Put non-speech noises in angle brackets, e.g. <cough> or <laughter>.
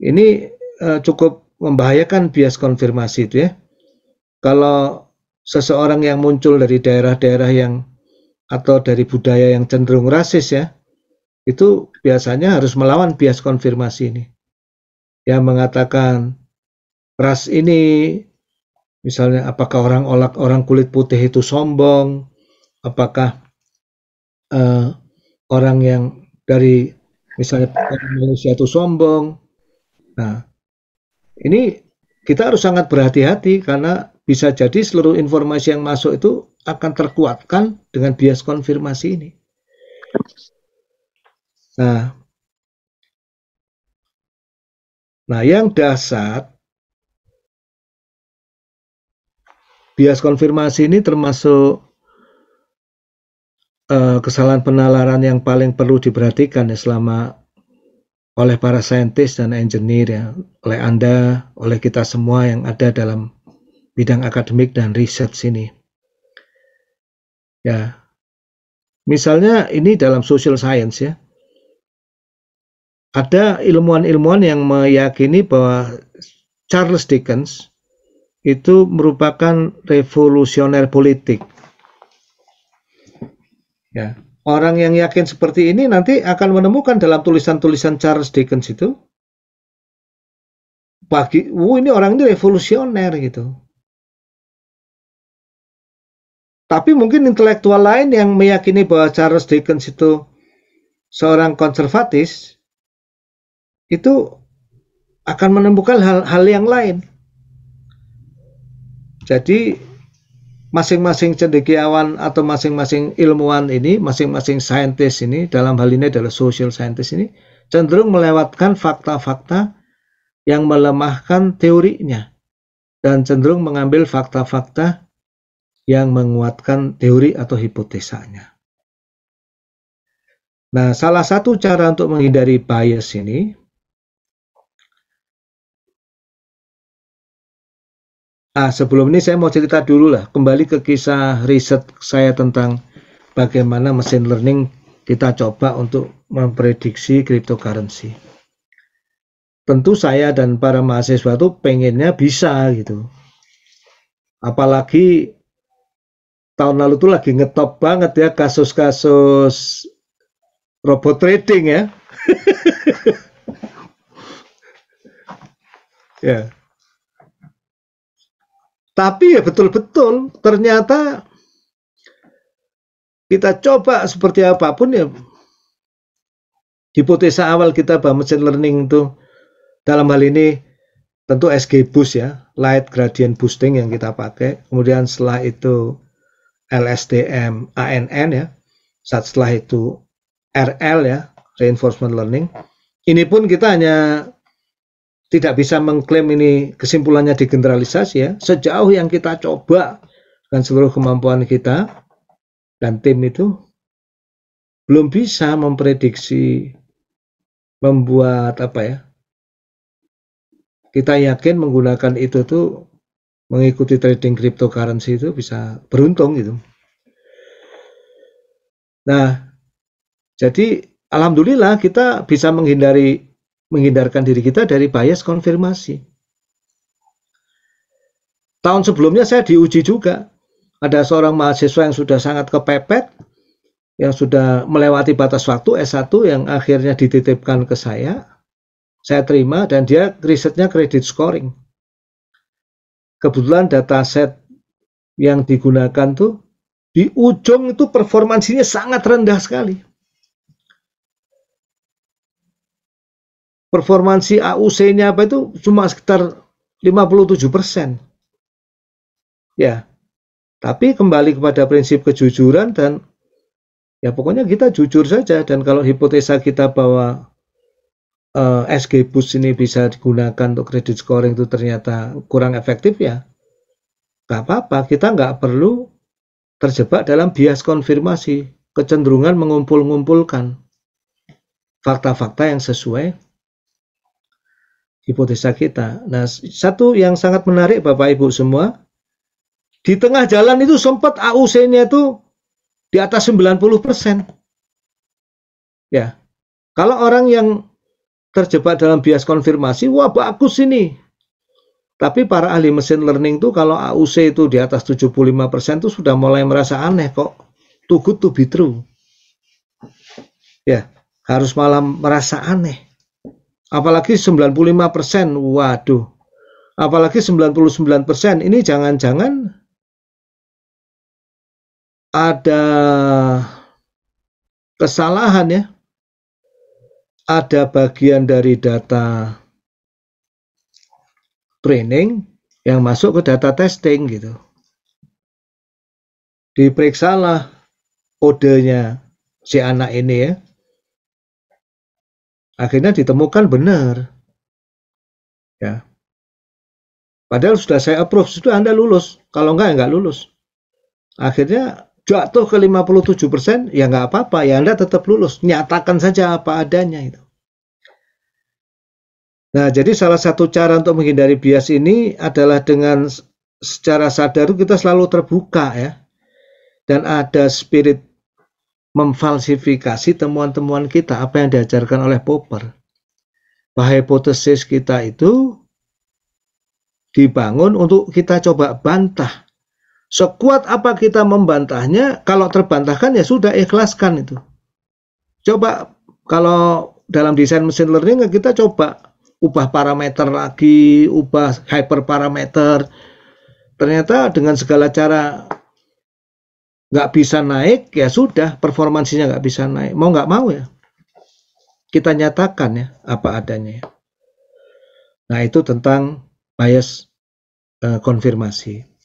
Ini uh, cukup membahayakan bias konfirmasi itu ya. Kalau seseorang yang muncul dari daerah-daerah yang atau dari budaya yang cenderung rasis ya, itu biasanya harus melawan bias konfirmasi ini. Yang mengatakan ras ini, misalnya apakah orang orang kulit putih itu sombong, apakah uh, orang yang dari misalnya manusia itu sombong. Nah, ini kita harus sangat berhati-hati karena bisa jadi seluruh informasi yang masuk itu akan terkuatkan dengan bias konfirmasi ini. Nah, nah yang dasar bias konfirmasi ini termasuk Eh, kesalahan penalaran yang paling perlu diperhatikan ya selama oleh para saintis dan engineer ya, oleh Anda, oleh kita semua yang ada dalam bidang akademik dan riset sini. Ya. Misalnya ini dalam social science ya. Ada ilmuwan-ilmuwan yang meyakini bahwa Charles Dickens itu merupakan revolusioner politik Ya, orang yang yakin seperti ini nanti akan menemukan dalam tulisan-tulisan Charles Dickens itu bagi, wow ini orang ini revolusioner gitu. Tapi mungkin intelektual lain yang meyakini bahwa Charles Dickens itu seorang konservatis itu akan menemukan hal-hal yang lain. Jadi masing-masing cendekiawan atau masing-masing ilmuwan ini, masing-masing saintis ini, dalam hal ini adalah social scientist ini, cenderung melewatkan fakta-fakta yang melemahkan teorinya dan cenderung mengambil fakta-fakta yang menguatkan teori atau hipotesanya. Nah, salah satu cara untuk menghindari bias ini Nah, sebelum ini saya mau cerita dulu lah, kembali ke kisah riset saya tentang bagaimana mesin learning kita coba untuk memprediksi cryptocurrency. Tentu saya dan para mahasiswa itu pengennya bisa gitu. Apalagi tahun lalu tuh lagi ngetop banget ya kasus-kasus robot trading ya. <laughs> ya. Tapi ya betul-betul ternyata kita coba seperti apapun ya hipotesa awal kita bahwa machine learning itu dalam hal ini tentu SG boost ya, light gradient boosting yang kita pakai. Kemudian setelah itu LSTM ANN ya. Saat setelah itu RL ya, reinforcement learning. Ini pun kita hanya tidak bisa mengklaim ini kesimpulannya digeneralisasi ya. Sejauh yang kita coba dengan seluruh kemampuan kita dan tim itu belum bisa memprediksi membuat apa ya kita yakin menggunakan itu tuh mengikuti trading cryptocurrency itu bisa beruntung gitu nah jadi alhamdulillah kita bisa menghindari menghindarkan diri kita dari bias konfirmasi. Tahun sebelumnya saya diuji juga. Ada seorang mahasiswa yang sudah sangat kepepet, yang sudah melewati batas waktu S1 yang akhirnya dititipkan ke saya. Saya terima dan dia risetnya kredit scoring. Kebetulan data set yang digunakan tuh di ujung itu performansinya sangat rendah sekali. performansi AUC-nya apa itu cuma sekitar 57 persen. Ya, tapi kembali kepada prinsip kejujuran dan ya pokoknya kita jujur saja dan kalau hipotesa kita bahwa eh, SG Boost ini bisa digunakan untuk kredit scoring itu ternyata kurang efektif ya nggak apa-apa kita nggak perlu terjebak dalam bias konfirmasi kecenderungan mengumpul-ngumpulkan fakta-fakta yang sesuai hipotesa kita. Nah, satu yang sangat menarik Bapak Ibu semua, di tengah jalan itu sempat AUC-nya itu di atas 90%. Ya. Kalau orang yang terjebak dalam bias konfirmasi, wah bagus ini. Tapi para ahli mesin learning tuh kalau AUC itu di atas 75% itu sudah mulai merasa aneh kok. Too good to be true. Ya, harus malam merasa aneh Apalagi 95%, waduh. Apalagi 99%, ini jangan-jangan ada kesalahan ya. Ada bagian dari data training yang masuk ke data testing gitu. Diperiksalah kodenya si anak ini ya Akhirnya ditemukan benar. Ya. Padahal sudah saya approve, sudah Anda lulus. Kalau enggak, ya enggak lulus. Akhirnya jatuh ke 57%, ya enggak apa-apa, ya Anda tetap lulus. Nyatakan saja apa adanya itu. Nah, jadi salah satu cara untuk menghindari bias ini adalah dengan secara sadar kita selalu terbuka ya. Dan ada spirit memfalsifikasi temuan-temuan kita apa yang diajarkan oleh Popper. Bahwa hipotesis kita itu dibangun untuk kita coba bantah. Sekuat apa kita membantahnya, kalau terbantahkan ya sudah ikhlaskan itu. Coba kalau dalam desain mesin learning ya kita coba ubah parameter lagi, ubah hyperparameter. Ternyata dengan segala cara nggak bisa naik ya sudah performansinya nggak bisa naik mau nggak mau ya kita nyatakan ya apa adanya ya. nah itu tentang bias eh, konfirmasi